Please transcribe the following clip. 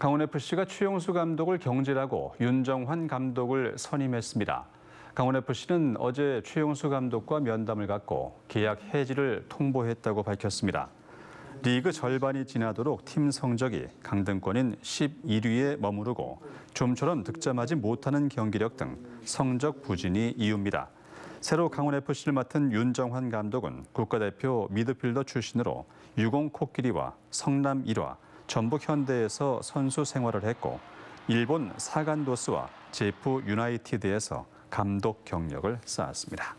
강원FC가 최용수 감독을 경질하고 윤정환 감독을 선임했습니다. 강원FC는 어제 최용수 감독과 면담을 갖고 계약 해지를 통보했다고 밝혔습니다. 리그 절반이 지나도록 팀 성적이 강등권인 11위에 머무르고 좀처럼 득점하지 못하는 경기력 등 성적 부진이 이유입니다. 새로 강원FC를 맡은 윤정환 감독은 국가대표 미드필더 출신으로 유공 코끼리와 성남 1화, 전북 현대에서 선수 생활을 했고 일본 사간도스와 제프 유나이티드에서 감독 경력을 쌓았습니다.